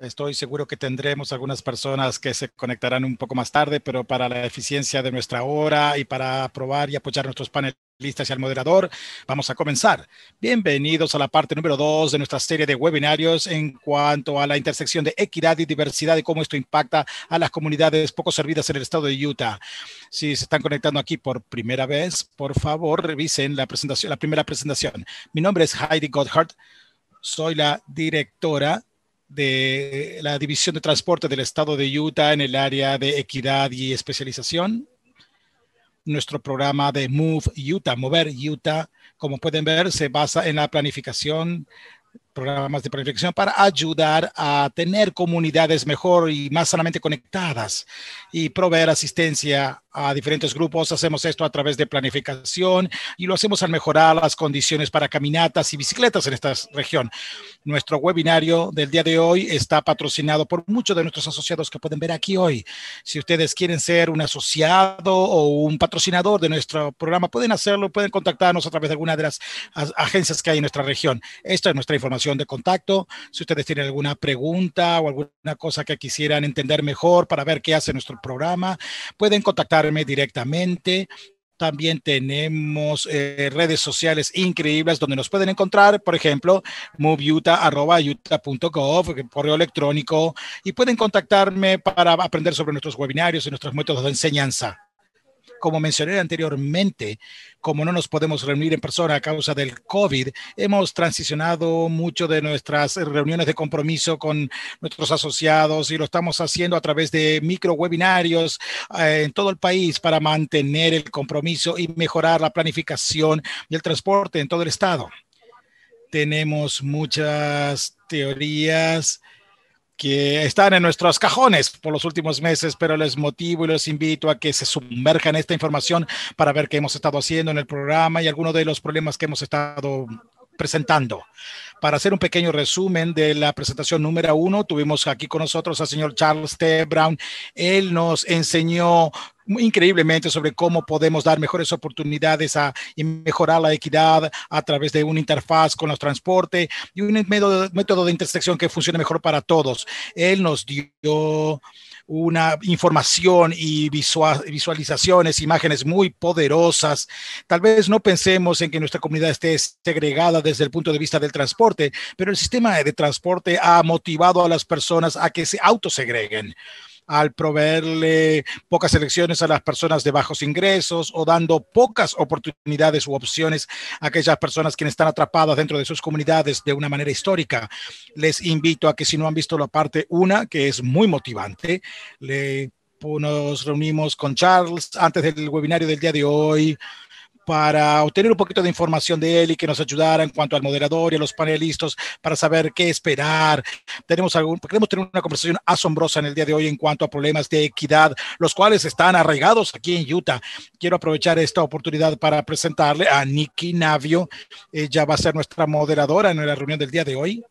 Estoy seguro que tendremos algunas personas que se conectarán un poco más tarde, pero para la eficiencia de nuestra hora y para aprobar y apoyar a nuestros panelistas y al moderador, vamos a comenzar. Bienvenidos a la parte número dos de nuestra serie de webinarios en cuanto a la intersección de equidad y diversidad y cómo esto impacta a las comunidades poco servidas en el estado de Utah. Si se están conectando aquí por primera vez, por favor, revisen la presentación, la primera presentación. Mi nombre es Heidi Gotthard. Soy la directora de la División de Transporte del Estado de Utah en el área de equidad y especialización. Nuestro programa de Move Utah, Mover Utah, como pueden ver, se basa en la planificación programas de planificación para ayudar a tener comunidades mejor y más sanamente conectadas y proveer asistencia a diferentes grupos. Hacemos esto a través de planificación y lo hacemos al mejorar las condiciones para caminatas y bicicletas en esta región. Nuestro webinario del día de hoy está patrocinado por muchos de nuestros asociados que pueden ver aquí hoy. Si ustedes quieren ser un asociado o un patrocinador de nuestro programa, pueden hacerlo, pueden contactarnos a través de alguna de las agencias que hay en nuestra región. Esta es nuestra información de contacto. Si ustedes tienen alguna pregunta o alguna cosa que quisieran entender mejor para ver qué hace nuestro programa, pueden contactarme directamente. También tenemos eh, redes sociales increíbles donde nos pueden encontrar, por ejemplo, moveyuta.gov, correo electrónico, y pueden contactarme para aprender sobre nuestros webinarios y nuestros métodos de enseñanza como mencioné anteriormente, como no nos podemos reunir en persona a causa del COVID, hemos transicionado mucho de nuestras reuniones de compromiso con nuestros asociados y lo estamos haciendo a través de micro webinarios eh, en todo el país para mantener el compromiso y mejorar la planificación del transporte en todo el estado. Tenemos muchas teorías que están en nuestros cajones por los últimos meses, pero les motivo y les invito a que se sumerjan en esta información para ver qué hemos estado haciendo en el programa y algunos de los problemas que hemos estado presentando. Para hacer un pequeño resumen de la presentación número uno, tuvimos aquí con nosotros al señor Charles T. Brown. Él nos enseñó increíblemente sobre cómo podemos dar mejores oportunidades a, y mejorar la equidad a través de una interfaz con los transportes y un método de intersección que funcione mejor para todos. Él nos dio una información y visualizaciones, imágenes muy poderosas. Tal vez no pensemos en que nuestra comunidad esté segregada desde el punto de vista del transporte, pero el sistema de transporte ha motivado a las personas a que se autosegreguen al proveerle pocas elecciones a las personas de bajos ingresos o dando pocas oportunidades u opciones a aquellas personas que están atrapadas dentro de sus comunidades de una manera histórica. Les invito a que si no han visto la parte una, que es muy motivante, le, nos reunimos con Charles antes del webinario del día de hoy para obtener un poquito de información de él y que nos ayudara en cuanto al moderador y a los panelistas para saber qué esperar. Tenemos queremos tener una conversación asombrosa en el día de hoy en cuanto a problemas de equidad, los cuales están arraigados aquí en Utah. Quiero aprovechar esta oportunidad para presentarle a Nikki Navio. Ella va a ser nuestra moderadora en la reunión del día de hoy.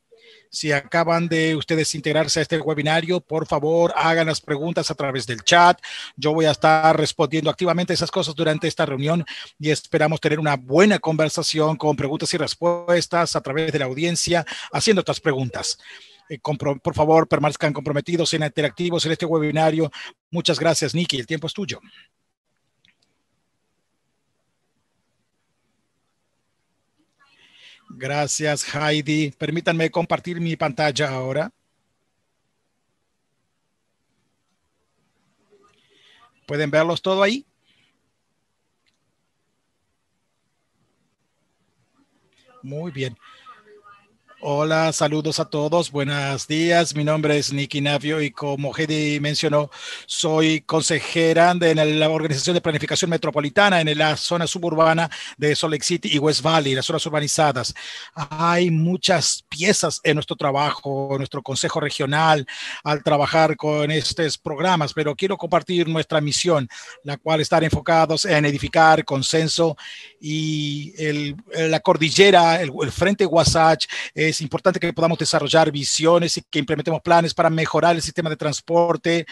Si acaban de ustedes integrarse a este webinario, por favor, hagan las preguntas a través del chat. Yo voy a estar respondiendo activamente esas cosas durante esta reunión y esperamos tener una buena conversación con preguntas y respuestas a través de la audiencia haciendo otras preguntas. Eh, por favor, permanezcan comprometidos en interactivos en este webinario. Muchas gracias, Nicky. El tiempo es tuyo. Gracias, Heidi. Permítanme compartir mi pantalla ahora. ¿Pueden verlos todo ahí? Muy bien. Hola, saludos a todos, buenos días. Mi nombre es Nikki Navio y como Hedy mencionó, soy consejera de la Organización de Planificación Metropolitana en la zona suburbana de Salt Lake City y West Valley, las zonas urbanizadas. Hay muchas piezas en nuestro trabajo, en nuestro consejo regional, al trabajar con estos programas, pero quiero compartir nuestra misión, la cual estar enfocados en edificar consenso y eh, la cordillera, el, frente Wasatch, es importante que podamos desarrollar visiones y que implementemos planes para mejorar el sistema de transporte,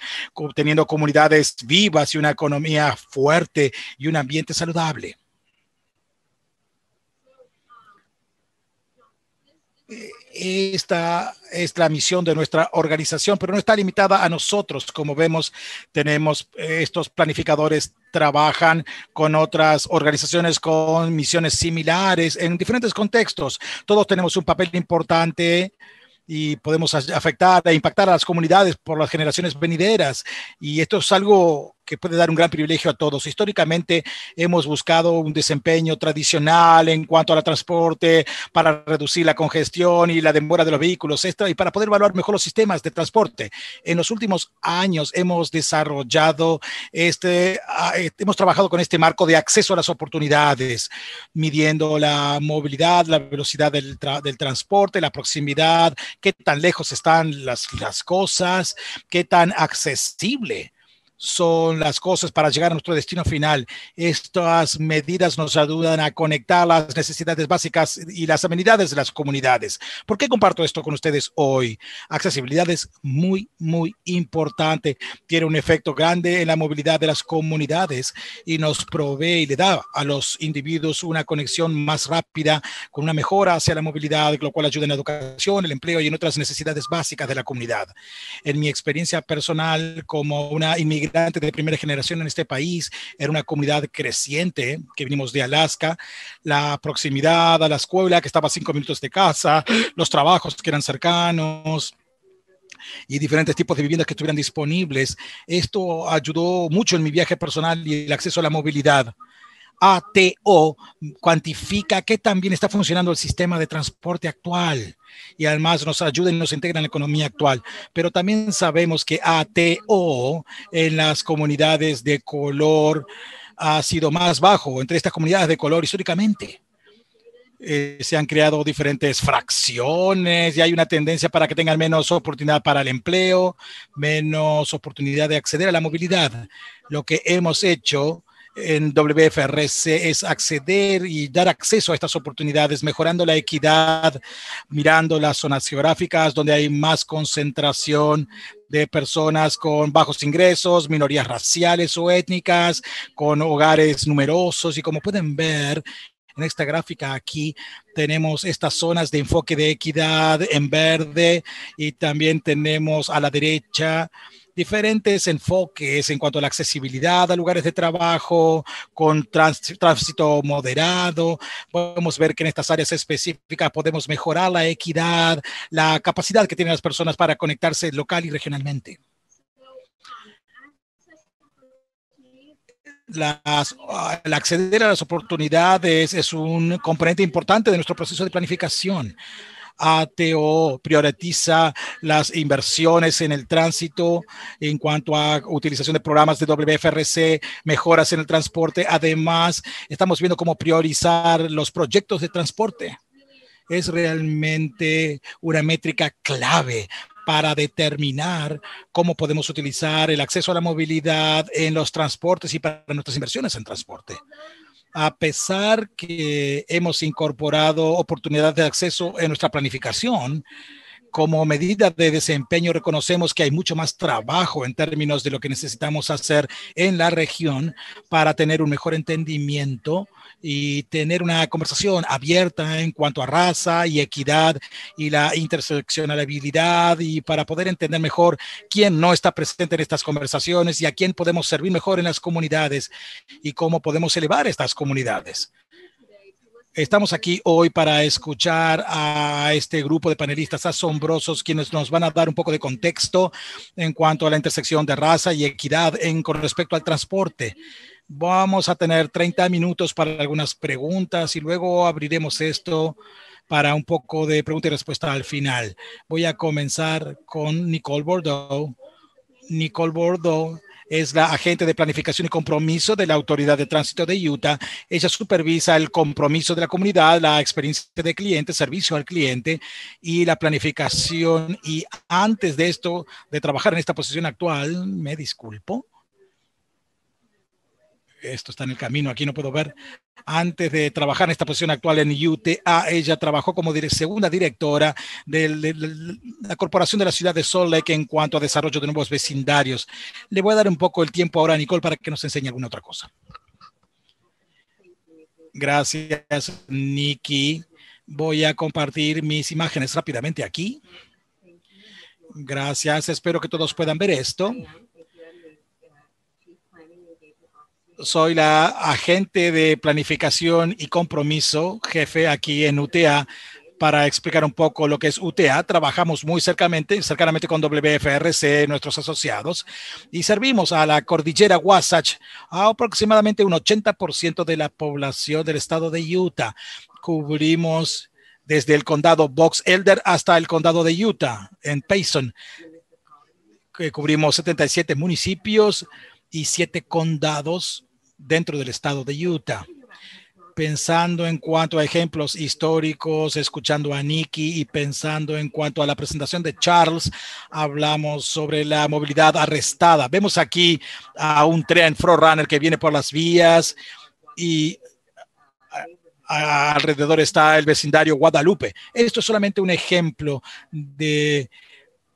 teniendo comunidades vivas y una economía fuerte y un ambiente saludable. Eh, esta es la misión de nuestra organización, pero no está limitada a nosotros. Como vemos, tenemos eh, estos planificadores trabajan con otras organizaciones con misiones similares en diferentes contextos. Todos tenemos un papel importante y podemos afectar e impactar a las comunidades por las generaciones venideras. Y esto es algo que puede dar un gran privilegio a todos. Históricamente hemos buscado un desempeño tradicional en cuanto al transporte para reducir la congestión y la demora de los vehículos y para poder evaluar mejor los sistemas de transporte. En los últimos años hemos desarrollado este, ah, eh, hemos trabajado con este marco de acceso a las oportunidades, midiendo la movilidad, la velocidad del, transporte, la proximidad, qué tan lejos están las, las cosas, qué tan accesible son las cosas para llegar a nuestro destino final. Estas medidas nos ayudan a conectar las necesidades básicas y las amenidades de las comunidades. ¿Por qué comparto esto con ustedes hoy? Accesibilidad es muy, muy importante. Tiene un efecto grande en la movilidad de las comunidades y nos provee y le da a los individuos una conexión más rápida con una mejora hacia la movilidad, lo cual ayuda en la educación, el empleo y en otras necesidades básicas de la comunidad. En mi experiencia personal como una inmigrante, de primera generación en este país, era una comunidad creciente que vinimos de Alaska, la proximidad a la escuela que estaba a cinco minutos de casa, los trabajos que eran cercanos, y diferentes tipos de viviendas que estuvieran disponibles. Esto ayudó mucho en mi viaje personal y el acceso a la movilidad. ATO cuantifica que también está funcionando el sistema de transporte actual y además nos ayuda y nos integra en la economía actual. Pero también sabemos que ATO en las comunidades de color ha sido más bajo entre estas comunidades de color históricamente. Eh, se han creado diferentes fracciones y hay una tendencia para que tengan menos oportunidad para el empleo, menos oportunidad de acceder a la movilidad. Lo que hemos hecho en WFRC es acceder y dar acceso a estas oportunidades, mejorando la equidad, mirando las zonas geográficas donde hay más concentración de personas con bajos ingresos, minorías raciales o étnicas, con hogares numerosos y como pueden ver, en esta gráfica aquí tenemos estas zonas de enfoque de equidad en verde y también tenemos a la derecha diferentes enfoques en cuanto a la accesibilidad a lugares de trabajo, con tránsito moderado. Podemos ver que en estas áreas específicas podemos mejorar la equidad, la capacidad que tienen las personas para conectarse local y regionalmente. Las, el acceder a las oportunidades es un componente importante de nuestro proceso de planificación. ATO prioriza las inversiones en el tránsito en cuanto a utilización de programas de WFRC, mejoras en el transporte. Además, estamos viendo cómo priorizar los proyectos de transporte. Es realmente una métrica clave para determinar cómo podemos utilizar el acceso a la movilidad en los transportes y para nuestras inversiones en transporte a pesar que hemos incorporado oportunidades de acceso en nuestra planificación, como medida de desempeño reconocemos que hay mucho más trabajo en términos de lo que necesitamos hacer en la región para tener un mejor entendimiento y tener una conversación abierta en cuanto a raza y equidad y la interseccionalidad y para poder entender mejor quién no está presente en estas conversaciones y a quién podemos servir mejor en las comunidades y cómo podemos elevar estas comunidades. Estamos aquí hoy para escuchar a este grupo de panelistas asombrosos quienes nos van a dar un poco de contexto en cuanto a la intersección de raza y equidad en, con respecto al transporte. Vamos a tener 30 minutos para algunas preguntas y luego abriremos esto para un poco de pregunta y respuesta al final. Voy a comenzar con Nicole Bordeaux. Nicole Bordeaux es la agente de planificación y compromiso de la Autoridad de Tránsito de Utah. Ella supervisa el compromiso de la comunidad, la experiencia de cliente, servicio al cliente y la planificación. Y antes de esto, de trabajar en esta posición actual, me disculpo, esto está en el camino, aquí no puedo ver. Antes de trabajar en esta posición actual en UTA, ella trabajó como segunda directora de la Corporación de la Ciudad de Salt Lake en cuanto a desarrollo de nuevos vecindarios. Le voy a dar un poco el tiempo ahora a Nicole para que nos enseñe alguna otra cosa. Gracias, Nikki. Voy a compartir mis imágenes rápidamente aquí. Gracias, espero que todos puedan ver esto. soy la agente de planificación y compromiso, jefe aquí en UTA, para explicar un poco lo que es UTA. Trabajamos muy cercamente, cercanamente con WFRC, nuestros asociados, y servimos a la cordillera Wasatch, a aproximadamente un 80% de la población del estado de Utah. Cubrimos desde el condado Box Elder hasta el condado de Utah, en Payson. Eh, cubrimos 77 municipios y 7 condados dentro del estado de Utah. Pensando en cuanto a ejemplos históricos, escuchando a Nikki y pensando en cuanto a la presentación de Charles, hablamos sobre la movilidad arrestada. Vemos aquí a un tren runner que viene por las vías y alrededor está el vecindario Guadalupe. Esto es solamente un ejemplo de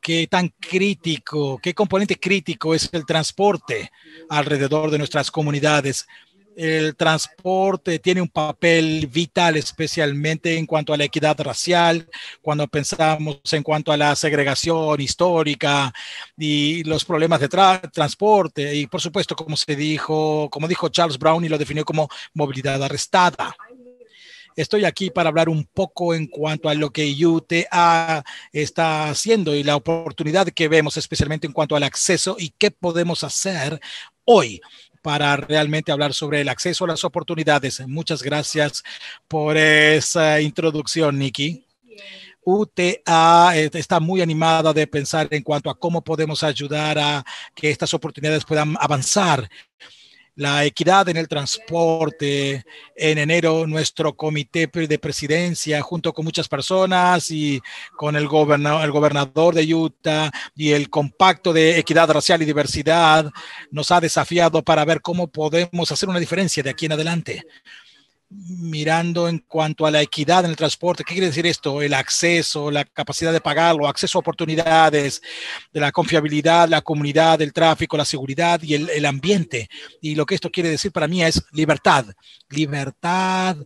qué tan crítico, qué componente crítico es el transporte alrededor de nuestras comunidades. El transporte tiene un papel vital, especialmente en cuanto a la equidad racial, cuando pensamos en cuanto a la segregación histórica y los problemas de transporte. Y por supuesto, como se dijo, como dijo Charles Brown y lo definió como movilidad arrestada. Estoy aquí para hablar un poco en cuanto a lo que UTA está haciendo y la oportunidad que vemos, especialmente en cuanto al acceso y qué podemos hacer hoy para realmente hablar sobre el acceso a las oportunidades. Muchas gracias por esa introducción, Nikki. UTA eh, está muy animada de pensar en cuanto a cómo podemos ayudar a que estas oportunidades puedan avanzar la equidad en el transporte. En enero, nuestro comité de presidencia, junto con muchas personas y con el, el gobernador de Utah y el compacto de equidad racial y diversidad, nos ha desafiado para ver cómo podemos hacer una diferencia de aquí en adelante mirando en cuanto a la equidad en el transporte. ¿Qué quiere decir esto? El acceso, la capacidad de pagarlo, acceso a oportunidades, de la confiabilidad, la comunidad, el tráfico, la seguridad y el, ambiente. Y lo que esto quiere decir para mí es libertad, libertad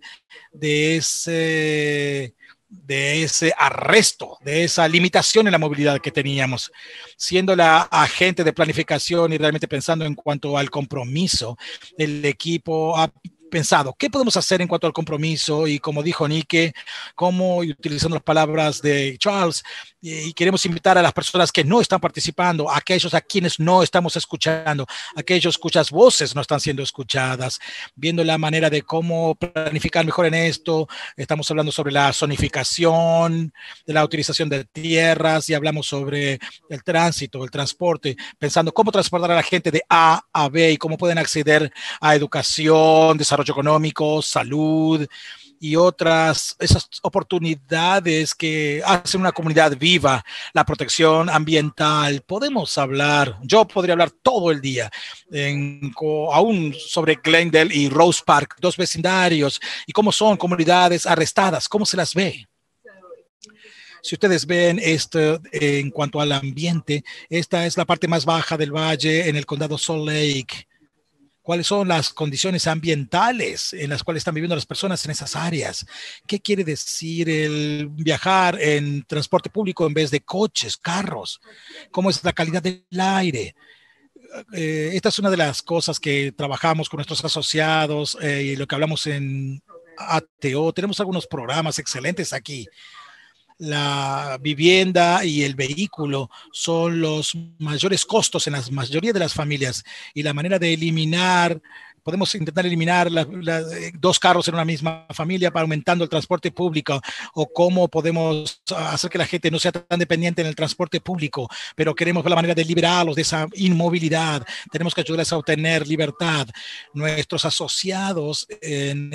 de ese de ese arresto, de esa limitación en la movilidad que teníamos. Siendo la agente de planificación y realmente pensando en cuanto al compromiso, el equipo pensado, ¿qué podemos hacer en cuanto al compromiso? Y como dijo Nike, como utilizando las palabras de Charles, y queremos invitar a las personas que no están participando, aquellos a quienes no estamos escuchando, aquellos cuyas voces no están siendo escuchadas, viendo la manera de cómo planificar mejor en esto. Estamos hablando sobre la zonificación, de la utilización de tierras y hablamos sobre el tránsito, el transporte, pensando cómo transportar a la gente de A a B y cómo pueden acceder a educación, desarrollo económico, salud y otras, esas oportunidades que hacen una comunidad viva, la protección ambiental. Podemos hablar, yo podría hablar todo el día, en, aún sobre Glendale y Rose Park, dos vecindarios, y cómo son comunidades arrestadas, cómo se las ve. Si ustedes ven esto en cuanto al ambiente, esta es la parte más baja del valle en el condado Salt Lake cuáles son las condiciones ambientales en las cuales están viviendo las personas en esas áreas, qué quiere decir el viajar en transporte público en vez de coches, carros, cómo es la calidad del aire. Eh, esta es una de las cosas que trabajamos con nuestros asociados eh, y lo que hablamos en ATO. Tenemos algunos programas excelentes aquí la vivienda y el vehículo son los mayores costos en la mayoría de las familias y la manera de eliminar podemos intentar eliminar eh, dos carros en una misma familia para aumentando el transporte público o cómo podemos hacer que la gente no sea tan dependiente en el transporte público, pero queremos la manera de liberarlos de esa inmovilidad. Tenemos que ayudarles a obtener libertad. Nuestros asociados en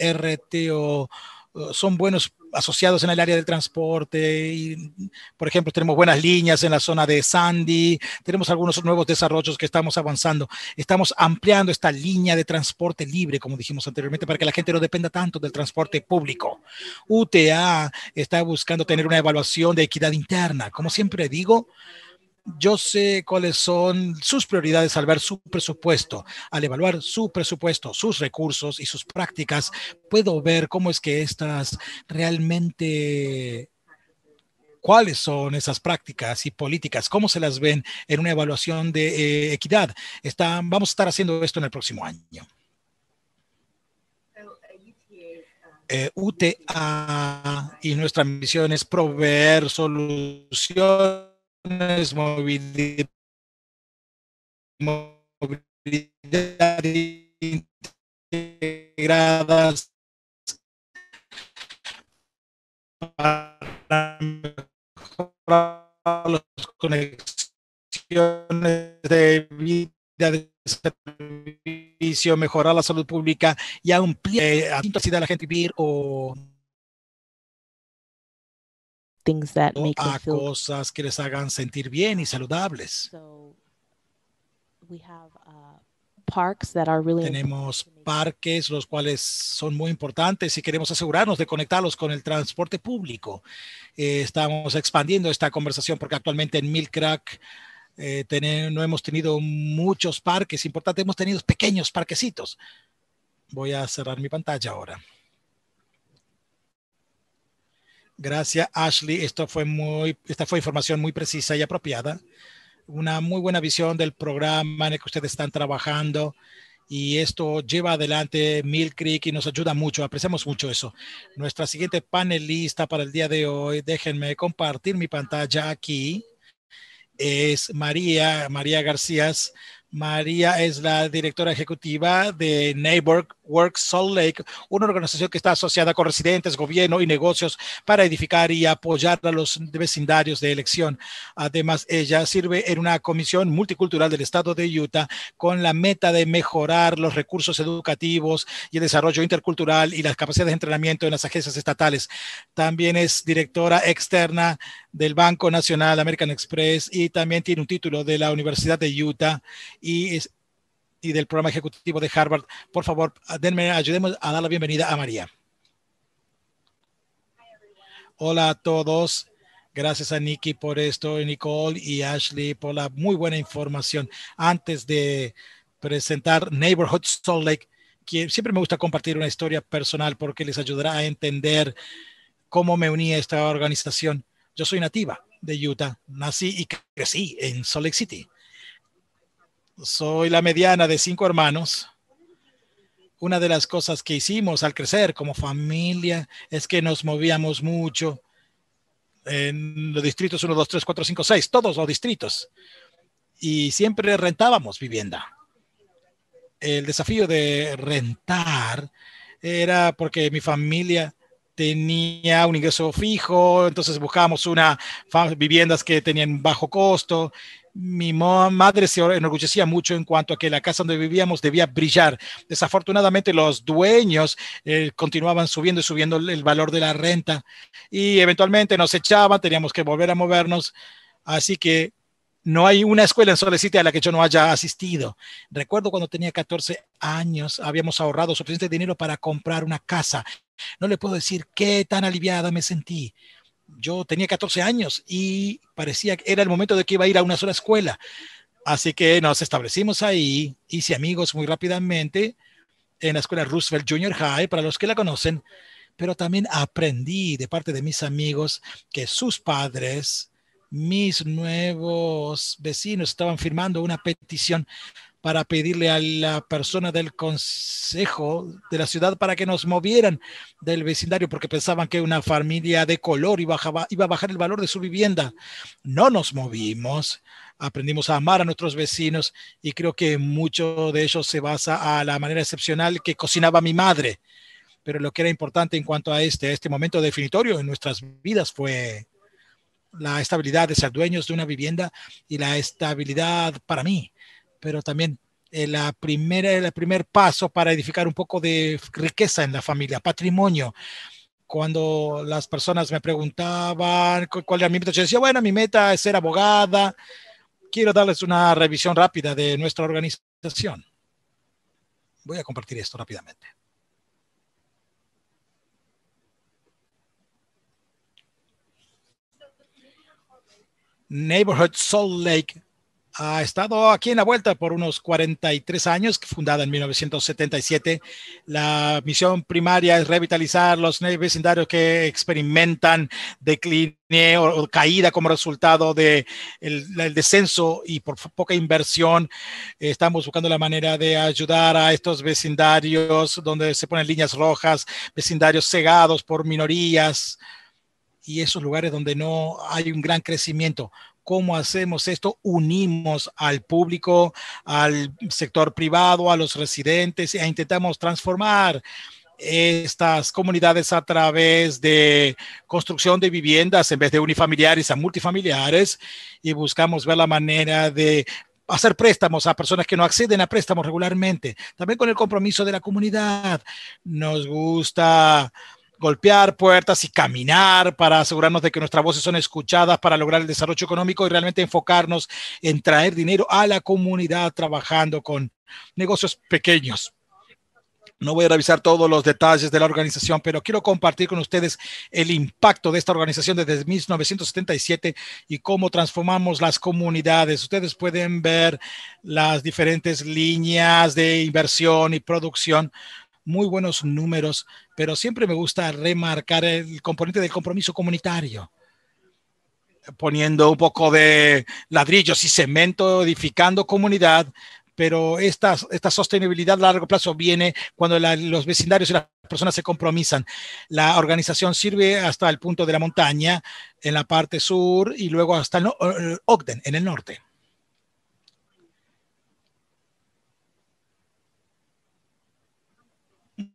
RTO eh, son buenos asociados en el área del transporte. Y, por ejemplo, tenemos buenas líneas en la zona de Sandy, tenemos algunos nuevos desarrollos que estamos avanzando. Estamos ampliando esta línea de transporte libre, como dijimos anteriormente, para que la gente no dependa tanto del transporte público. UTA está buscando tener una evaluación de equidad interna. Como siempre digo, yo sé cuáles son sus prioridades al ver su presupuesto, al evaluar su presupuesto, sus recursos y sus prácticas, puedo ver cómo es que estas realmente cuáles son esas prácticas y políticas, cómo se las ven en una evaluación de eh, equidad. vamos a estar haciendo esto en el próximo año. Eh, UTA y nuestra misión es proveer soluciones es movilidad, para mejorar las conexiones de vida de servicio, mejorar la salud pública y ampliar eh, a la gente vivir o things a cosas que les hagan sentir bien y saludables. Uh, Tenemos parques los cuales son muy importantes y queremos asegurarnos de conectarlos con el transporte público. Eh, estamos expandiendo esta conversación porque actualmente en Milcrack eh, no hemos tenido muchos parques importantes, hemos tenido pequeños parquecitos. Voy a cerrar mi pantalla ahora. Gracias, Ashley. Esto fue muy, esta fue información muy precisa y apropiada. Una muy buena visión del programa en el que ustedes están trabajando y esto lleva adelante Mill Creek y nos ayuda mucho. Apreciamos mucho eso. Nuestra siguiente panelista para el día de hoy, déjenme compartir mi pantalla aquí, es María, María García. María es la directora ejecutiva de Neighbor Work Salt Lake, una organización que está asociada con residentes, gobierno y negocios para edificar y apoyar a los vecindarios de elección. Además, ella sirve en una comisión multicultural del estado de Utah con la meta de mejorar los recursos educativos y el desarrollo intercultural y las capacidades de entrenamiento en las agencias estatales. También es directora externa del Banco Nacional American Express y también tiene un título de la Universidad de Utah y es y del programa ejecutivo de Harvard. Por favor, denme, ayudemos a dar la bienvenida a María. Hola a todos. Gracias a Nikki por esto, Nicole y Ashley por la muy buena información. Antes de presentar Neighborhood Salt Lake, siempre me gusta compartir una historia personal porque les ayudará a entender cómo me uní a esta organización. Yo soy nativa de Utah, nací y crecí en Salt Lake City. Soy la mediana de cinco hermanos. Una de las cosas que hicimos al crecer como familia es que nos movíamos mucho en los distritos 1, 2, 3, 4, 5, 6, todos los distritos. Y siempre rentábamos vivienda. El desafío de rentar era porque mi familia tenía un ingreso fijo, entonces buscábamos una viviendas que tenían bajo costo mi madre se enorgullecía mucho en cuanto a que la casa donde vivíamos debía brillar. Desafortunadamente los dueños eh, continuaban subiendo y subiendo el valor de la renta y eventualmente nos echaban, teníamos que volver a movernos. Así que no hay una escuela en Solecita a la que yo no haya asistido. Recuerdo cuando tenía 14 años, habíamos ahorrado suficiente dinero para comprar una casa. No le puedo decir qué tan aliviada me sentí yo tenía 14 años y parecía que era el momento de que iba a ir a una sola escuela. Así que nos establecimos ahí, hice amigos muy rápidamente en la escuela Roosevelt Junior High, para los que la conocen, pero también aprendí de parte de mis amigos que sus padres, mis nuevos vecinos, estaban firmando una petición para pedirle a la persona del consejo de la ciudad para que nos movieran del vecindario porque pensaban que una familia de color iba a, bajar el valor de su vivienda. No nos movimos, aprendimos a amar a nuestros vecinos y creo que mucho de ello se basa a la manera excepcional que cocinaba mi madre. Pero lo que era importante en cuanto a este, a este momento definitorio en nuestras vidas fue la estabilidad de ser dueños de una vivienda y la estabilidad para mí pero también eh, la primera, el primer paso para edificar un poco de riqueza en la familia, patrimonio. Cuando las personas me preguntaban cuál era mi meta, yo decía, bueno, mi meta es ser abogada. Quiero darles una revisión rápida de nuestra organización. Voy a compartir esto rápidamente. Neighborhood Salt Lake ha estado aquí en la vuelta por unos 43 años, fundada en 1977. La misión primaria es revitalizar los vecindarios que experimentan decline o, caída como resultado del descenso y por poca inversión. Estamos buscando la manera de ayudar a estos vecindarios donde se ponen líneas rojas, vecindarios cegados por minorías y esos lugares donde no hay un gran crecimiento. ¿Cómo hacemos esto? Unimos al público, al sector privado, a los residentes e intentamos transformar estas comunidades a través de construcción de viviendas en vez de unifamiliares a multifamiliares y buscamos ver la manera de hacer préstamos a personas que no acceden a préstamos regularmente. También con el compromiso de la comunidad. Nos gusta golpear puertas y caminar para asegurarnos de que nuestras voces son escuchadas para lograr el desarrollo económico y realmente enfocarnos en traer dinero a la comunidad trabajando con negocios pequeños. No voy a revisar todos los detalles de la organización, pero quiero compartir con ustedes el impacto de esta organización desde 1977 y cómo transformamos las comunidades. Ustedes pueden ver las diferentes líneas de inversión y producción muy buenos números, pero siempre me gusta remarcar el componente del compromiso comunitario poniendo un poco de ladrillos y cemento, edificando comunidad, pero esta, esta sostenibilidad a largo plazo viene cuando los vecindarios y las personas se compromisan. La organización sirve hasta el punto de la montaña, en la parte sur, y luego hasta Ogden, en el norte.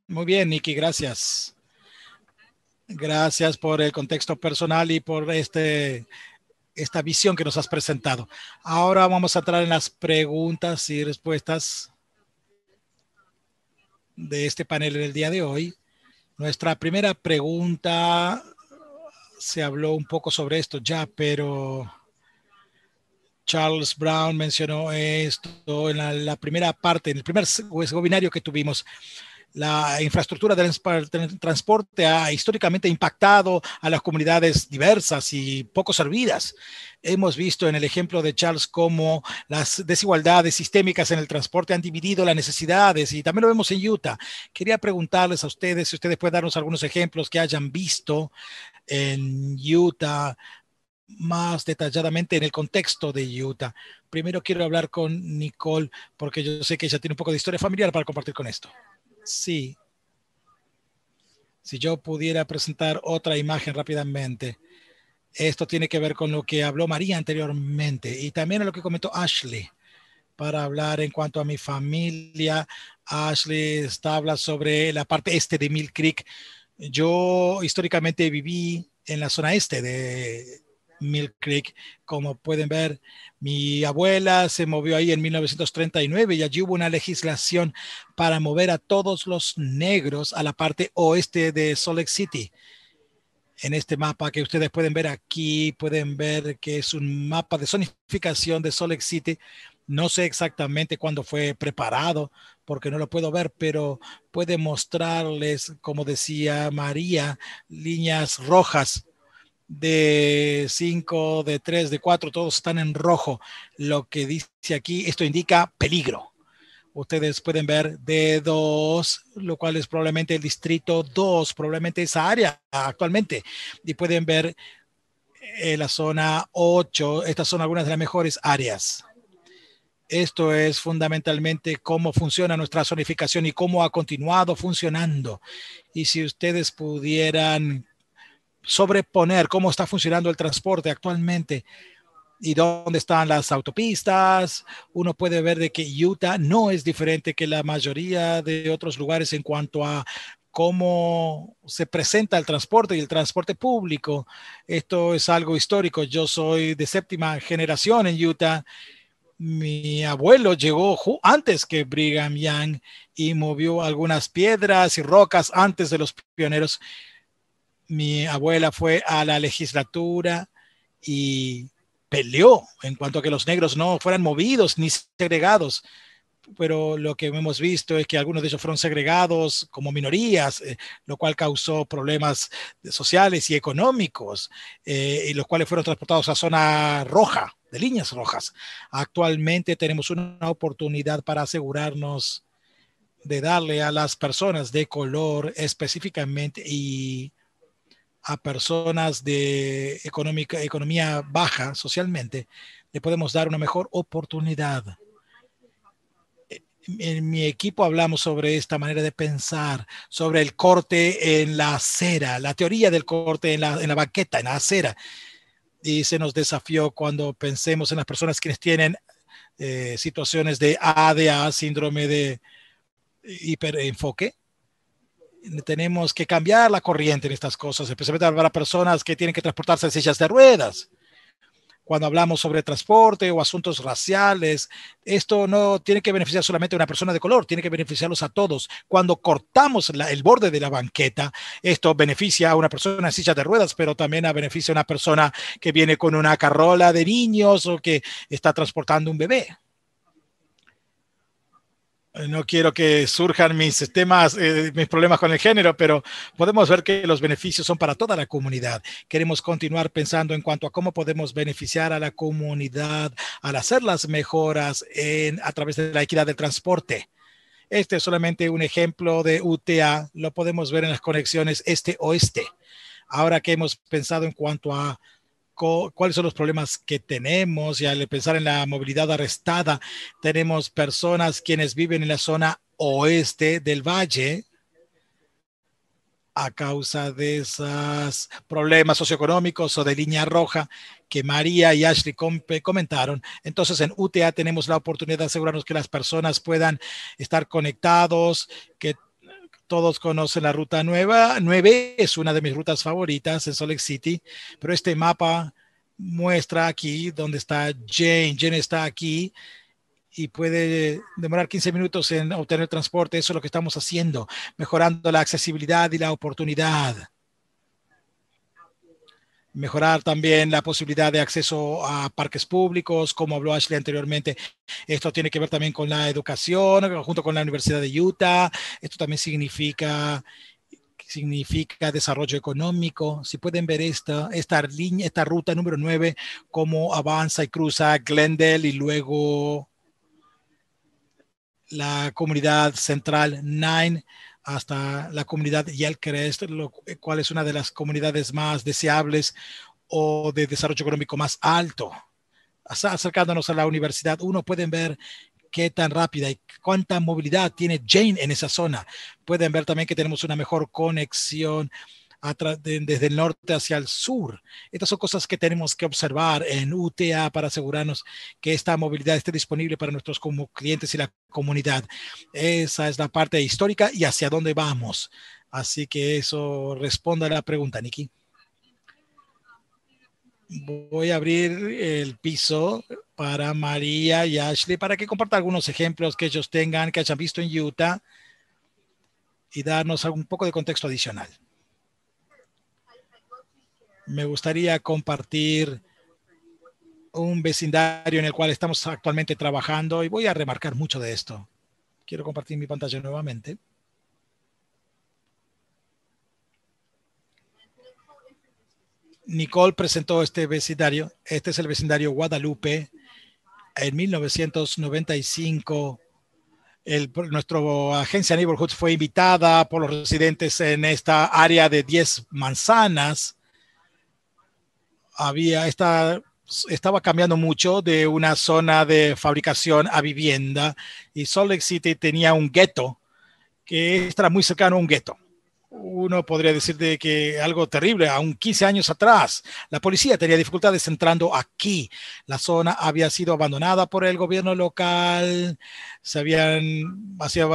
Muy bien, Nikki. gracias. Gracias por el contexto personal y por este, esta visión que nos has presentado. Ahora vamos a entrar en las preguntas y respuestas de este panel en el día de hoy. Nuestra primera pregunta, se habló un poco sobre esto ya, pero Charles Brown mencionó esto en la, primera parte, en el primer webinario que tuvimos la infraestructura del transporte ha históricamente impactado a las comunidades diversas y poco servidas. Hemos visto en el ejemplo de Charles cómo las desigualdades sistémicas en el transporte han dividido las necesidades y también lo vemos en Utah. Quería preguntarles a ustedes si ustedes pueden darnos algunos ejemplos que hayan visto en Utah más detalladamente en el contexto de Utah. Primero quiero hablar con Nicole porque yo sé que ella tiene un poco de historia familiar para compartir con esto. Sí. Si yo pudiera presentar otra imagen rápidamente. Esto tiene que ver con lo que habló María anteriormente y también lo que comentó Ashley para hablar en cuanto a mi familia. Ashley habla sobre la parte este de Mill Creek. Yo históricamente viví en la zona este de Mill Creek. Como pueden ver, mi abuela se movió ahí en 1939 y allí hubo una legislación para mover a todos los negros a la parte oeste de Salt City. En este mapa que ustedes pueden ver aquí, pueden ver que es un mapa de zonificación de Salt City. No sé exactamente cuándo fue preparado, porque no lo puedo ver, pero puede mostrarles, como decía María, líneas rojas de 5, de 3, de 4, todos están en rojo. Lo que dice aquí, esto indica peligro. Ustedes pueden ver de 2 lo cual es probablemente el distrito 2, probablemente esa área actualmente. Y pueden ver eh, la zona 8. Estas son algunas de las mejores áreas. Esto es fundamentalmente cómo funciona nuestra zonificación y cómo ha continuado funcionando. Y si ustedes pudieran sobreponer cómo está funcionando el transporte actualmente y dónde están las autopistas, uno puede ver de que Utah no es diferente que la mayoría de otros lugares en cuanto a cómo se presenta el transporte y el transporte público. Esto es algo histórico. Yo soy de séptima generación en Utah. Mi abuelo llegó antes que Brigham Young y movió algunas piedras y rocas antes de los pioneros mi abuela fue a la legislatura y peleó en cuanto a que los negros no fueran movidos ni segregados. Pero lo que hemos visto es que algunos de ellos fueron segregados como minorías, eh, lo cual causó problemas sociales y económicos, eh, y los cuales fueron transportados a zona roja, de líneas rojas. Actualmente tenemos una oportunidad para asegurarnos de darle a las personas de color específicamente y a personas de economía baja socialmente, le podemos dar una mejor oportunidad. En mi equipo hablamos sobre esta manera de pensar, sobre el corte en la acera, la teoría del corte en la, banqueta, en la acera. Y se nos desafió cuando pensemos en las personas que tienen eh, situaciones de ADA, síndrome de hiperenfoque, tenemos que cambiar la corriente en estas cosas, especialmente para personas que tienen que transportarse en sillas de ruedas. Cuando hablamos sobre transporte o asuntos raciales, esto no tiene que beneficiar solamente a una persona de color, tiene que beneficiarlos a todos. Cuando cortamos el borde de la banqueta, esto beneficia a una persona en silla de ruedas, pero también a beneficia a una persona que viene con una carrola de niños o que está transportando un bebé. Eh, no quiero que surjan mis temas, eh, mis problemas con el género, pero podemos ver que los beneficios son para toda la comunidad. Queremos continuar pensando en cuanto a cómo podemos beneficiar a la comunidad al hacer las mejoras a través de la equidad del transporte. Este es solamente un ejemplo de UTA, lo podemos ver en las conexiones este-oeste. Ahora que hemos pensado en cuanto a cuáles son los problemas que tenemos y al pensar en la movilidad arrestada, tenemos personas quienes viven en la zona oeste del valle a causa de esos problemas socioeconómicos o de línea roja que María y Ashley comentaron. Entonces en UTA tenemos la oportunidad de asegurarnos que las personas puedan estar conectados, que todos conocen la ruta nueva. 9 es una de mis rutas favoritas en Salt Lake City, pero este mapa muestra aquí donde está Jane. Jane está aquí y puede demorar 15 minutos en obtener transporte. Eso es lo que estamos haciendo, mejorando la accesibilidad y la oportunidad mejorar también la posibilidad de acceso a parques públicos, como habló Ashley anteriormente. Esto tiene que ver también con la educación, junto con la Universidad de Utah. Esto también significa significa desarrollo económico. Si pueden ver esta, esta línea, esta ruta número 9, cómo avanza y cruza Glendale y luego la comunidad central 9 hasta la comunidad Yelkerest, lo cual es una de las comunidades más deseables o de desarrollo económico más alto. Acercándonos a la universidad, uno puede ver qué tan rápida y cuánta movilidad tiene Jane en esa zona. Pueden ver también que tenemos una mejor conexión desde el norte hacia el sur. Estas son cosas que tenemos que observar en UTA para asegurarnos que esta movilidad esté disponible para nuestros como clientes y la comunidad. Esa es la parte histórica y hacia dónde vamos. Así que eso responde a la pregunta, Nikki. Voy a abrir el piso para María y Ashley para que compartan algunos ejemplos que ellos tengan, que hayan visto en Utah y darnos un poco de contexto adicional me gustaría compartir un vecindario en el cual estamos actualmente trabajando y voy a remarcar mucho de esto. Quiero compartir mi pantalla nuevamente. Nicole presentó este vecindario. Este es el vecindario Guadalupe. En 1995, nuestra agencia Neighborhood fue invitada por los residentes en esta área de 10 manzanas había esta estaba cambiando mucho de una zona de fabricación a vivienda y Salt Lake City tenía un gueto que estaba muy cercano a un gueto uno podría decir que algo terrible, aún 15 años atrás, la policía tenía dificultades entrando aquí. La zona había sido abandonada por el gobierno local, se había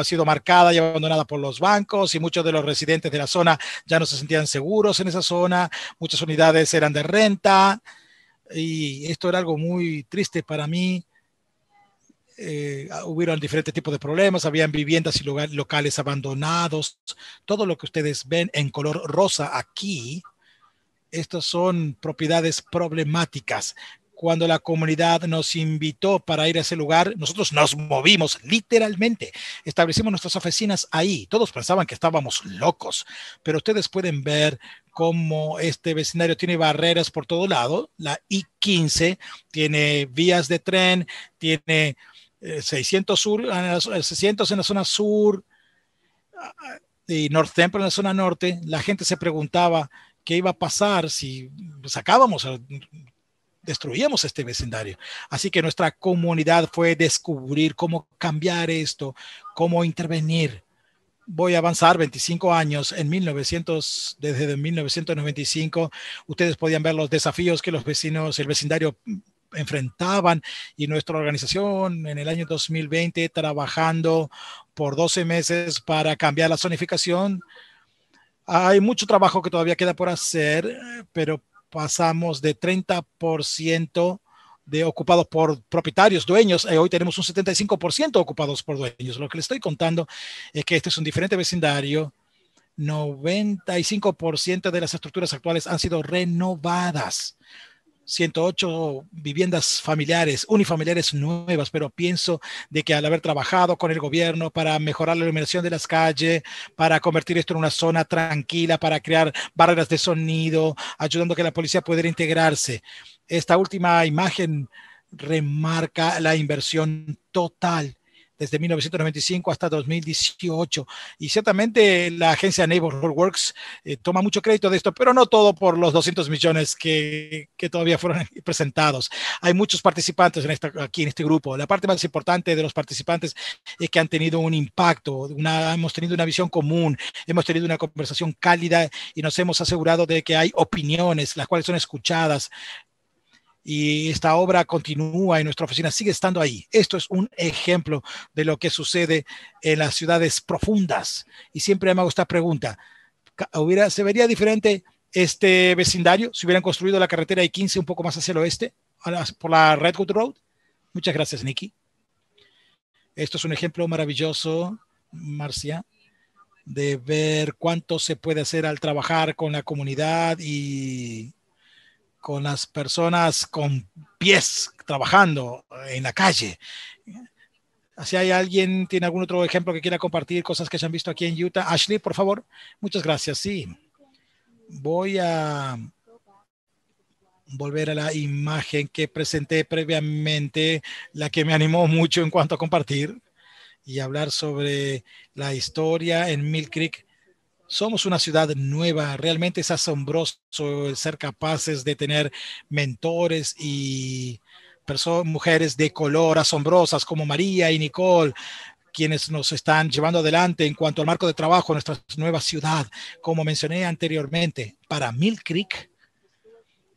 sido marcada y abandonada por los bancos y muchos de los residentes de la zona ya no se sentían seguros en esa zona, muchas unidades eran de renta y esto era algo muy triste para mí eh, ah, hubieron diferentes tipos de problemas, habían viviendas y locales abandonados, todo lo que ustedes ven en color rosa aquí, estas son propiedades problemáticas. Cuando la comunidad nos invitó para ir a ese lugar, nosotros nos movimos literalmente, establecimos nuestras oficinas ahí. Todos pensaban que estábamos locos, pero ustedes pueden ver cómo este vecindario tiene barreras por todo lado. La I-15 tiene vías de tren, tiene 600, eh, sur, 600 eh, en la zona sur ah, ah, y North Temple en la zona norte, la gente se preguntaba qué iba a pasar si sacábamos, destruíamos este vecindario. Así que nuestra comunidad fue descubrir cómo cambiar esto, cómo intervenir voy a avanzar 25 años en 1900 desde 1995 ustedes podían ver los desafíos que los vecinos el vecindario enfrentaban y nuestra organización en el año 2020 trabajando por 12 meses para cambiar la zonificación. Hay mucho trabajo que todavía queda por hacer, pero pasamos de 30% de ocupados por propietarios, dueños, y hoy tenemos un 75% ocupados por dueños. Lo que le estoy contando es que este es un diferente vecindario. 95% de las estructuras actuales han sido renovadas. 108 viviendas familiares, unifamiliares nuevas, pero pienso de que al haber trabajado con el gobierno para mejorar la iluminación de las calles, para convertir esto en una zona tranquila, para crear barreras de sonido, ayudando a que la policía pueda integrarse. Esta última imagen remarca la inversión total desde 1995 hasta 2018. Y ciertamente la agencia Neighborhood Works eh, toma mucho crédito de esto, pero no todo por los 200 millones que, que todavía fueron presentados. Hay muchos participantes en esta, aquí en este grupo. La parte más importante de los participantes es que han tenido un impacto, una, hemos tenido una visión común, hemos tenido una conversación cálida y nos hemos asegurado de que hay opiniones, las cuales son escuchadas, y esta obra continúa y nuestra oficina sigue estando ahí. Esto es un ejemplo de lo que sucede en las ciudades profundas. Y siempre me hago esta pregunta. ¿Hubiera, ¿Se vería diferente este vecindario si hubieran construido la carretera I-15 un poco más hacia el oeste, por la Redwood Road? Muchas gracias, Nicky Esto es un ejemplo maravilloso, Marcia, de ver cuánto se puede hacer al trabajar con la comunidad y con las personas con pies trabajando en la calle. Si hay alguien, tiene algún otro ejemplo que quiera compartir, cosas que se han visto aquí en Utah. Ashley, por favor. Muchas gracias. Sí. Voy a volver a la imagen que presenté previamente, la que me animó mucho en cuanto a compartir y hablar sobre la historia en Mill Creek somos una ciudad nueva, realmente es asombroso ser capaces de tener mentores y mujeres de color asombrosas como María y Nicole, quienes nos están llevando adelante en cuanto al marco de trabajo en nuestra nueva ciudad. Como mencioné anteriormente, para Mill Creek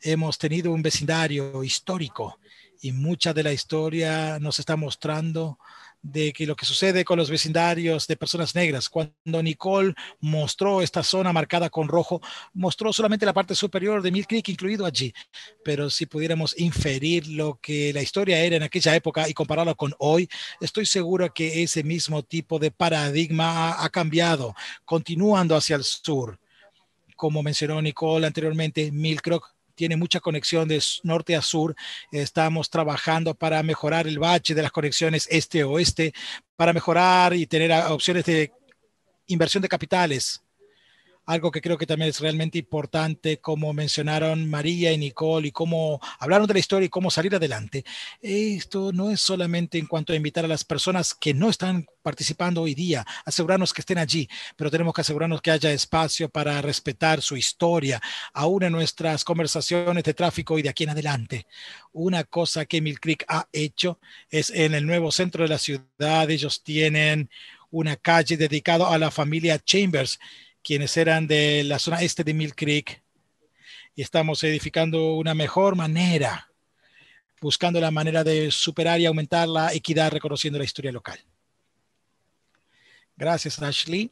hemos tenido un vecindario histórico y mucha de la historia nos está mostrando de que lo que sucede con los vecindarios de personas negras. Cuando Nicole mostró esta zona marcada con rojo, mostró solamente la parte superior de Mill Creek incluido allí. Pero si pudiéramos inferir lo que la historia era en aquella época y compararlo con hoy, estoy seguro que ese mismo tipo de paradigma ha, ha cambiado, continuando hacia el sur. Como mencionó Nicole anteriormente, Mill Creek tiene mucha conexión de norte a sur. Estamos trabajando para mejorar el bache de las conexiones este-oeste, para mejorar y tener ah, opciones de inversión de capitales algo que creo que también es realmente importante, como mencionaron María y Nicole y cómo hablaron de la historia y cómo salir adelante. Esto no es solamente en cuanto a invitar a las personas que no están participando hoy día, asegurarnos que estén allí, pero tenemos que asegurarnos que haya espacio para respetar su historia, aún en nuestras conversaciones de tráfico y de aquí en adelante. Una cosa que Mill Creek ha hecho es en el nuevo centro de la ciudad, ellos tienen una calle dedicada a la familia Chambers quienes eran de la zona este de Mill Creek, y estamos edificando una mejor manera, buscando la manera de superar y aumentar la equidad reconociendo la historia local. Gracias, Ashley.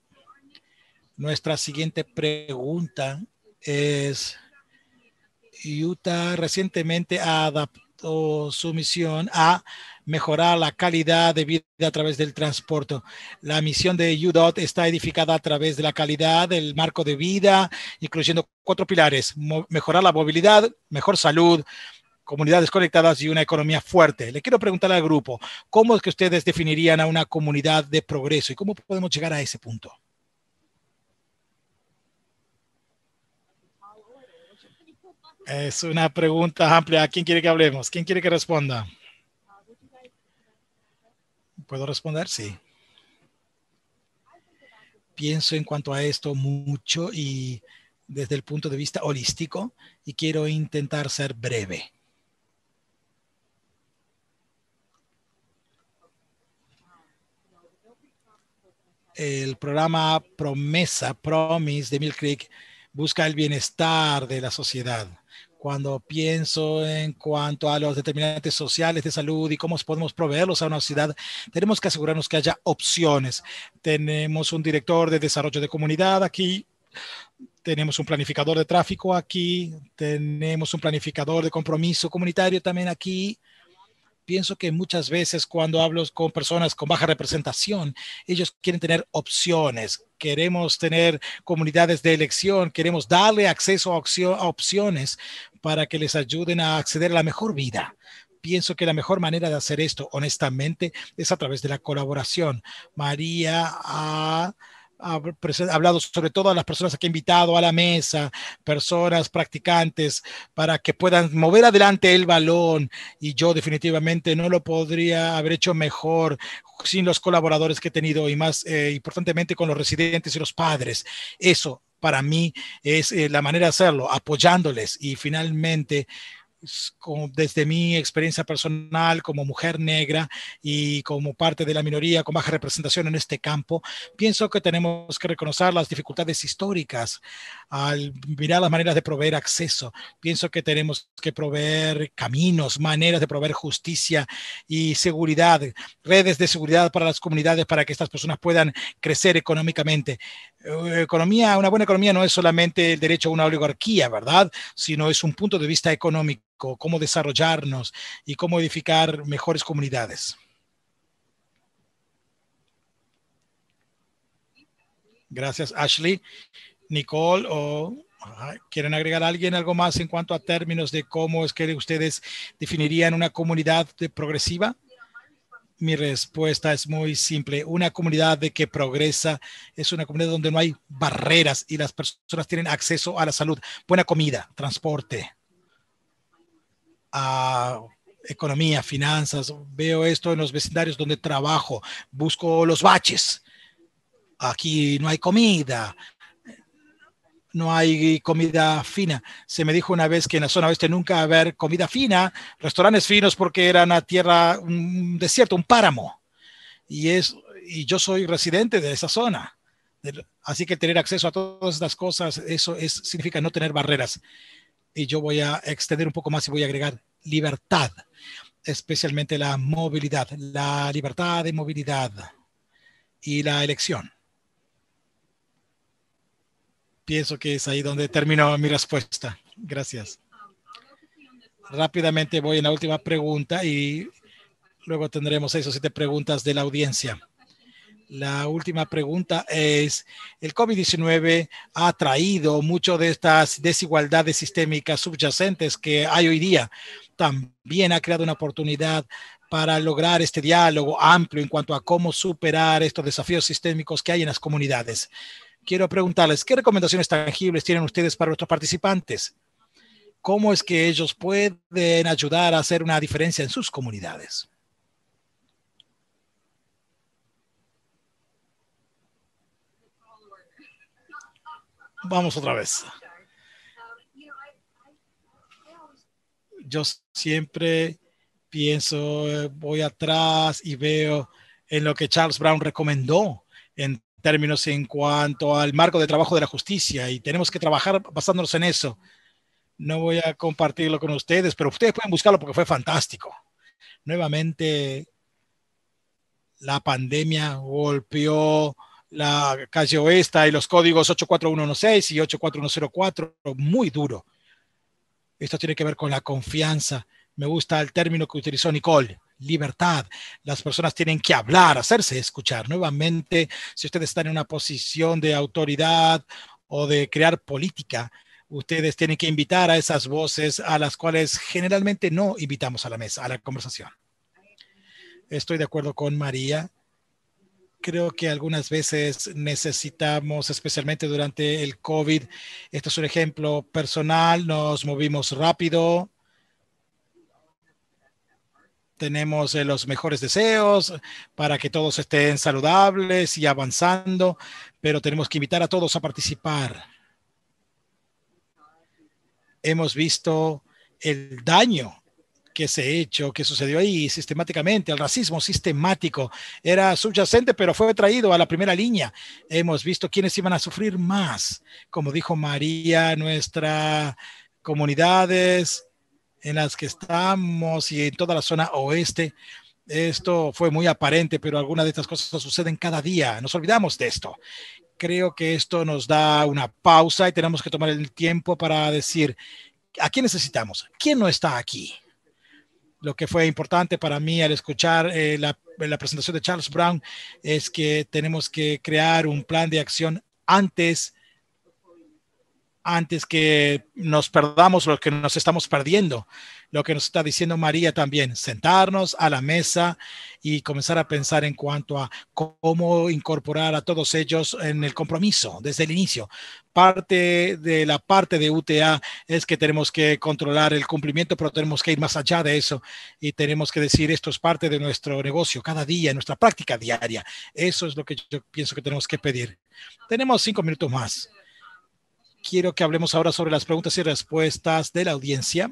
Nuestra siguiente pregunta es, Utah recientemente adaptó su misión a mejorar la calidad de vida a través del transporte. La misión de UDOT está edificada a través de la calidad, del marco de vida, incluyendo cuatro pilares, mejorar la movilidad, mejor salud, comunidades conectadas y una economía fuerte. Le quiero preguntar al grupo, ¿cómo es que ustedes definirían a una comunidad de progreso y cómo podemos llegar a ese punto? Es una pregunta amplia. ¿Quién quiere que hablemos? ¿Quién quiere que responda? ¿Puedo responder? Sí. Pienso en cuanto a esto mucho y desde el punto de vista holístico y quiero intentar ser breve. El programa Promesa, Promise de Mill Creek, busca el bienestar de la sociedad cuando pienso en cuanto a los determinantes sociales de salud y cómo podemos proveerlos a una ciudad, tenemos que asegurarnos que haya opciones. Tenemos un director de desarrollo de comunidad aquí, tenemos un planificador de tráfico aquí, tenemos un planificador de compromiso comunitario también aquí. Pienso que muchas veces cuando hablo con personas con baja representación, ellos quieren tener opciones, queremos tener comunidades de elección, queremos darle acceso a, opciones, para que les ayuden a acceder a la mejor vida. Pienso que la mejor manera de hacer esto, honestamente, es a través de la colaboración. María ha hablado sobre todo a las personas que ha invitado a la mesa, personas practicantes, para que puedan mover adelante el balón. Y yo definitivamente no lo podría haber hecho mejor sin los colaboradores que he tenido y más eh, importantemente con los residentes y los padres. Eso para mí es eh, la manera de hacerlo, apoyándoles y finalmente desde mi experiencia personal como mujer negra y como parte de la minoría con baja representación en este campo, pienso que tenemos que reconocer las dificultades históricas al mirar las maneras de proveer acceso. Pienso que tenemos que proveer caminos, maneras de proveer justicia y seguridad, redes de seguridad para las comunidades para que estas personas puedan crecer económicamente. Eh, economía, una buena economía no es solamente el derecho a una oligarquía, ¿verdad? Sino es un punto de vista económico, cómo desarrollarnos y cómo edificar mejores comunidades. Gracias, Ashley. Nicole, o ¿quieren agregar a alguien algo más en cuanto a términos de cómo es que ustedes definirían una comunidad progresiva? mi respuesta es muy simple. Una comunidad de que progresa es una comunidad donde no hay barreras y las personas tienen acceso a la salud, buena comida, transporte, ah, economía, finanzas. Veo esto en los vecindarios donde trabajo. Busco los baches. Aquí no hay comida no hay comida fina. Se me dijo una vez que en la zona oeste nunca haber comida fina, restaurantes finos porque era una tierra, un desierto, un páramo. Y, es, y yo soy residente de esa zona. Así que tener acceso a todas las cosas, eso es, significa no tener barreras. Y yo voy a extender un poco más y voy a agregar libertad, especialmente la movilidad, la libertad de movilidad y la elección. Pienso que es ahí donde termino mi respuesta. Gracias. Rápidamente voy a la última pregunta y luego tendremos seis o siete preguntas de la audiencia. La última pregunta es, ¿el COVID-19 ha traído mucho de estas desigualdades sistémicas subyacentes que hay hoy día? También ha creado una oportunidad para lograr este diálogo amplio en cuanto a cómo superar estos desafíos sistémicos que hay en las comunidades quiero preguntarles, ¿qué recomendaciones tangibles tienen ustedes para nuestros participantes? ¿Cómo es que ellos pueden ayudar a hacer una diferencia en sus comunidades? Vamos otra vez. Yo siempre pienso, eh, voy atrás y veo en lo que Charles Brown recomendó en términos en cuanto al marco de trabajo de la justicia y tenemos que trabajar basándonos en eso. No voy a compartirlo con ustedes, pero ustedes pueden buscarlo porque fue fantástico. Nuevamente, la pandemia golpeó la calle Oesta y los códigos 84116 y 84104 muy duro. Esto tiene que ver con la confianza. Me gusta el término que utilizó Nicole libertad. Las personas tienen que hablar, hacerse escuchar. Nuevamente, si ustedes están en una posición de autoridad o de crear política, ustedes tienen que invitar a esas voces a las cuales generalmente no invitamos a la mesa, a la conversación. Estoy de acuerdo con María. Creo que algunas veces necesitamos, especialmente durante el COVID, esto es un ejemplo personal, nos movimos rápido, tenemos eh, los mejores deseos para que todos estén saludables y avanzando, pero tenemos que invitar a todos a participar. Hemos visto el daño que se hecho, que sucedió ahí sistemáticamente, el racismo sistemático era subyacente, pero fue traído a la primera línea. Hemos visto quiénes iban a sufrir más, como dijo María, nuestras comunidades, en las que estamos y en toda la zona oeste. Esto fue muy aparente, pero algunas de estas cosas suceden cada día. Nos olvidamos de esto. Creo que esto nos da una pausa y tenemos que tomar el tiempo para decir, ¿a quién necesitamos? ¿Quién no está aquí? Lo que fue importante para mí al escuchar eh, la, la presentación de Charles Brown es que tenemos que crear un plan de acción antes antes que nos perdamos lo que nos estamos perdiendo. Lo que nos está diciendo María también, sentarnos a la mesa y comenzar a pensar en cuanto a cómo incorporar a todos ellos en el compromiso desde el inicio. Parte de la parte de UTA es que tenemos que controlar el cumplimiento, pero tenemos que ir más allá de eso y tenemos que decir esto es parte de nuestro negocio cada día, en nuestra práctica diaria. Eso es lo que yo pienso que tenemos que pedir. Tenemos cinco minutos más quiero que hablemos ahora sobre las preguntas y respuestas de la audiencia.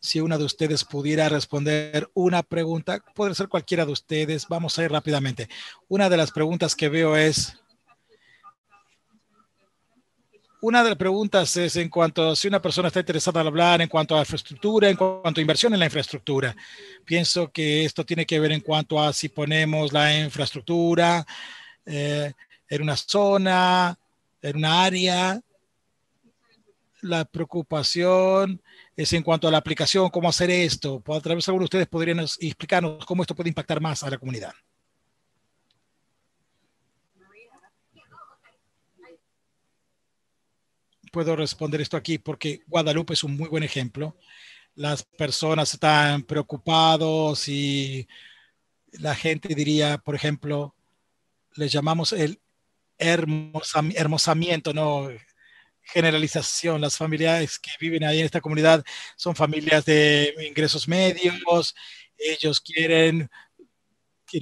Si una de ustedes pudiera responder una pregunta, puede ser cualquiera de ustedes, vamos a ir rápidamente. Una de las preguntas que veo es, una de las preguntas es en cuanto a si una persona está interesada en hablar en cuanto a infraestructura, en cuanto a inversión en la infraestructura. Pienso que esto tiene que ver en cuanto a si ponemos la infraestructura eh, en una zona, en un área, la preocupación es en cuanto a la aplicación, cómo hacer esto. A través de alguno de ustedes podrían explicarnos cómo esto puede impactar más a la comunidad. Puedo responder esto aquí porque Guadalupe es un muy buen ejemplo. Las personas están preocupados y la gente diría, por ejemplo, les llamamos el hermosamiento, ¿no? generalización. Las familias que viven ahí en esta comunidad son familias de ingresos medios, ellos quieren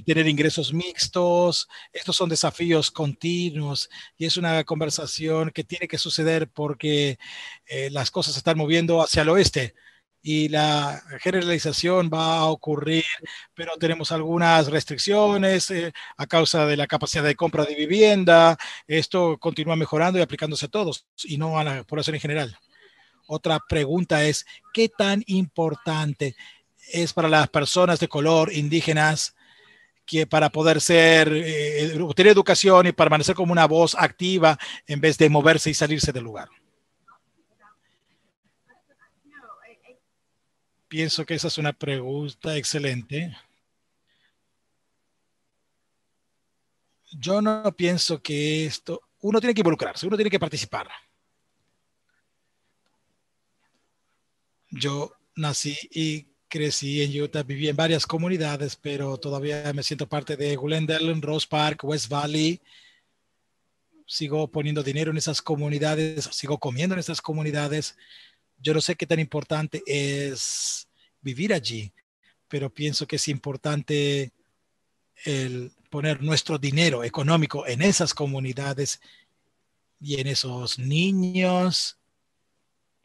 tener ingresos mixtos, estos son desafíos continuos y es una conversación que tiene que suceder porque eh, las cosas están moviendo hacia el oeste y la generalización va a ocurrir, pero tenemos algunas restricciones eh, a causa de la capacidad de compra de vivienda. Esto continúa mejorando y aplicándose a todos y no a la población en general. Otra pregunta es, ¿qué tan importante es para las personas de color indígenas que para poder ser, eh, educación y permanecer como una voz activa en vez de moverse y salirse del lugar? pienso que esa es una pregunta excelente. Yo no pienso que esto, uno tiene que involucrarse, uno tiene que participar. Yo nací y crecí en Utah, viví en varias comunidades, pero todavía me siento parte de Glendale, Rose Park, West Valley. Sigo poniendo dinero en esas comunidades, sigo comiendo en esas comunidades, yo no sé qué tan importante es vivir allí, pero pienso que es importante el poner nuestro dinero económico en esas comunidades y en esos niños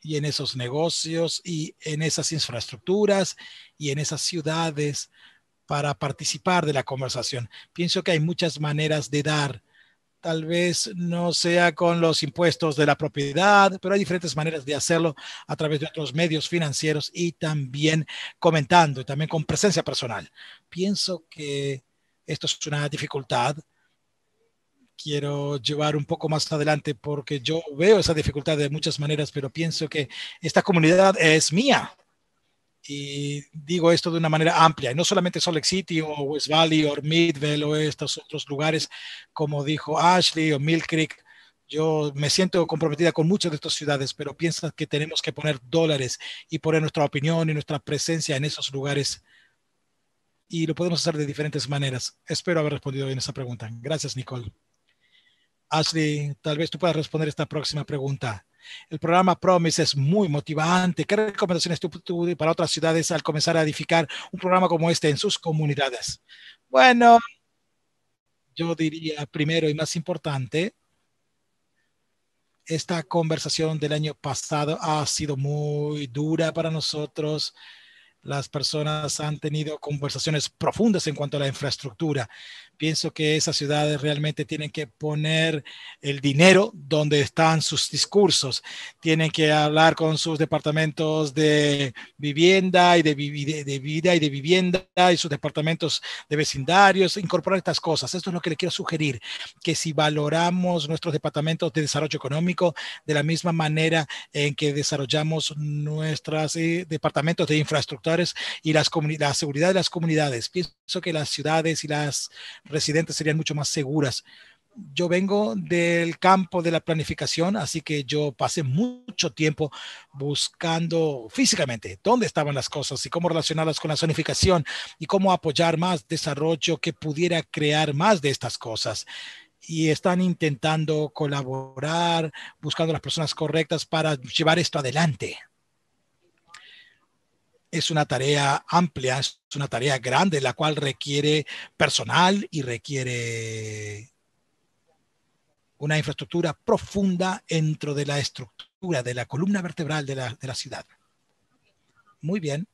y en esos negocios y en esas infraestructuras y en esas ciudades para participar de la conversación. Pienso que hay muchas maneras de dar tal vez no sea con los impuestos de la propiedad, pero hay diferentes maneras de hacerlo a través de otros medios financieros y también comentando, y también con presencia personal. Pienso que esto es una dificultad. Quiero llevar un poco más adelante porque yo veo esa dificultad de muchas maneras, pero pienso que esta comunidad es mía y digo esto de una manera amplia, y no solamente Salt Lake City o West Valley o Midvale o estos otros lugares, como dijo Ashley o Mill Creek. Yo me siento comprometida con muchas de estas ciudades, pero pienso que tenemos que poner dólares y poner nuestra opinión y nuestra presencia en esos lugares. Y lo podemos hacer de diferentes maneras. Espero haber respondido bien esa pregunta. Gracias, Nicole. Ashley, tal vez tú puedas responder esta próxima pregunta. El programa Promise es muy motivante. ¿Qué recomendaciones tú, para otras ciudades al comenzar a edificar un programa como este en sus comunidades? Bueno, yo diría primero y más importante, esta conversación del año pasado ha sido muy dura para nosotros. Las personas han tenido conversaciones profundas en cuanto a la infraestructura, Pienso que esas ciudades realmente tienen que poner el dinero donde están sus discursos. Tienen que hablar con sus departamentos de vivienda y de, vida y de vivienda y sus departamentos de vecindarios, incorporar estas cosas. Esto es lo que le quiero sugerir, que si valoramos nuestros departamentos de desarrollo económico de la misma manera en que desarrollamos nuestros eh, departamentos de infraestructuras y las la seguridad de las comunidades, pienso que las ciudades y las residentes serían mucho más seguras. Yo vengo del campo de la planificación, así que yo pasé mucho tiempo buscando físicamente dónde estaban las cosas y cómo relacionarlas con la zonificación y cómo apoyar más desarrollo que pudiera crear más de estas cosas y están intentando colaborar, buscando las personas correctas para llevar esto adelante es una tarea amplia, es una tarea grande, la cual requiere personal y requiere una infraestructura profunda dentro de la estructura, de la columna vertebral de la, ciudad. Muy bien.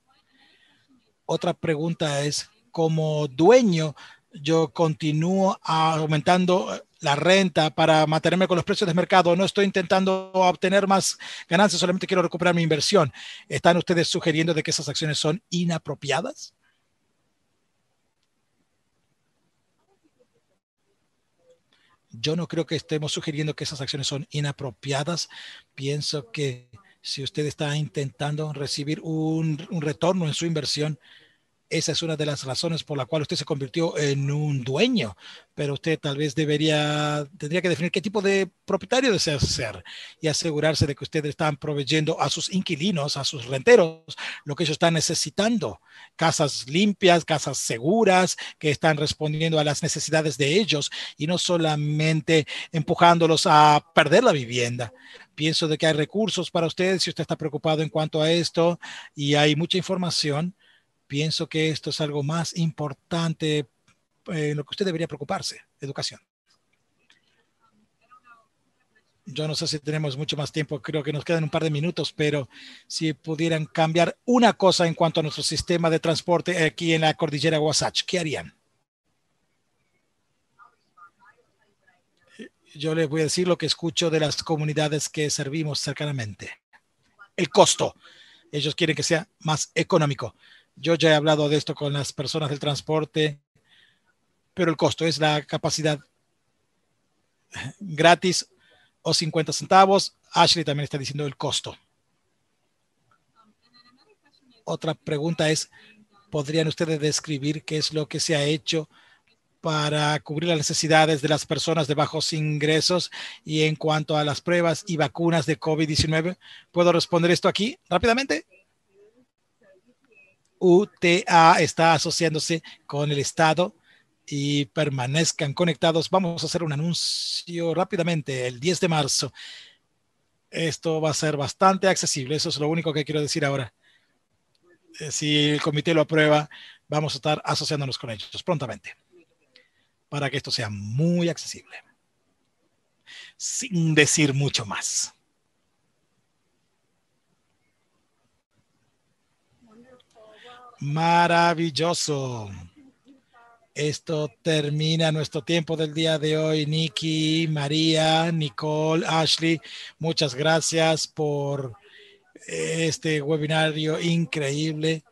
Otra pregunta es, como dueño, yo continúo aumentando la renta, para mantenerme con los precios de mercado, no estoy intentando obtener más ganancias, solamente quiero recuperar mi inversión. ¿Están ustedes sugiriendo de que esas acciones son inapropiadas? Yo no creo que estemos sugiriendo que esas acciones son inapropiadas. Pienso que si usted está intentando recibir un, un retorno en su inversión, esa es una de las razones por la cual usted se convirtió en un dueño, pero usted tal vez debería, tendría que definir qué tipo de propietario desea ser y asegurarse de que ustedes están proveyendo a sus inquilinos, a sus renteros, lo que ellos están necesitando. Casas limpias, casas seguras, que están respondiendo a las necesidades de ellos y no solamente empujándolos a perder la vivienda pienso de que hay recursos para ustedes si usted está preocupado en cuanto a esto y hay mucha información Pienso que esto es algo más importante eh, en lo que usted debería preocuparse, educación. Yo no sé si tenemos mucho más tiempo, creo que nos quedan un par de minutos, pero si pudieran cambiar una cosa en cuanto a nuestro sistema de transporte aquí en la cordillera Wasatch, ¿qué harían? Yo les voy a decir lo que escucho de las comunidades que servimos cercanamente. El costo. Ellos quieren que sea más económico. Yo ya he hablado de esto con las personas del transporte, pero el costo es la capacidad gratis o 50 centavos. Ashley también está diciendo el costo. Otra pregunta es, ¿podrían ustedes describir qué es lo que se ha hecho para cubrir las necesidades de las personas de bajos ingresos y en cuanto a las pruebas y vacunas de COVID-19? ¿Puedo responder esto aquí rápidamente? UTA está asociándose con el Estado y permanezcan conectados. Vamos a hacer un anuncio rápidamente el 10 de marzo. Esto va a ser bastante accesible. Eso es lo único que quiero decir ahora. Eh, si el comité lo aprueba, vamos a estar asociándonos con ellos prontamente para que esto sea muy accesible. Sin decir mucho más. Maravilloso. Esto termina nuestro tiempo del día de hoy. Nikki, María, Nicole, Ashley, muchas gracias por eh, este webinario increíble.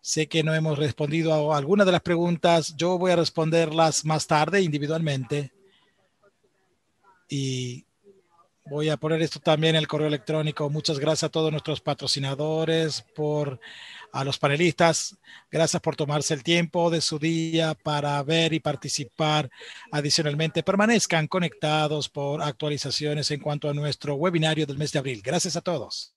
Sé que no hemos respondido a algunas de las preguntas. Yo voy a responderlas más tarde individualmente. Y voy a poner esto también en el correo electrónico. Muchas gracias a todos nuestros patrocinadores por a los panelistas. Gracias por tomarse el tiempo de su día para ver y participar. Adicionalmente, permanezcan conectados por actualizaciones en cuanto a nuestro webinario del mes de abril. Gracias a todos.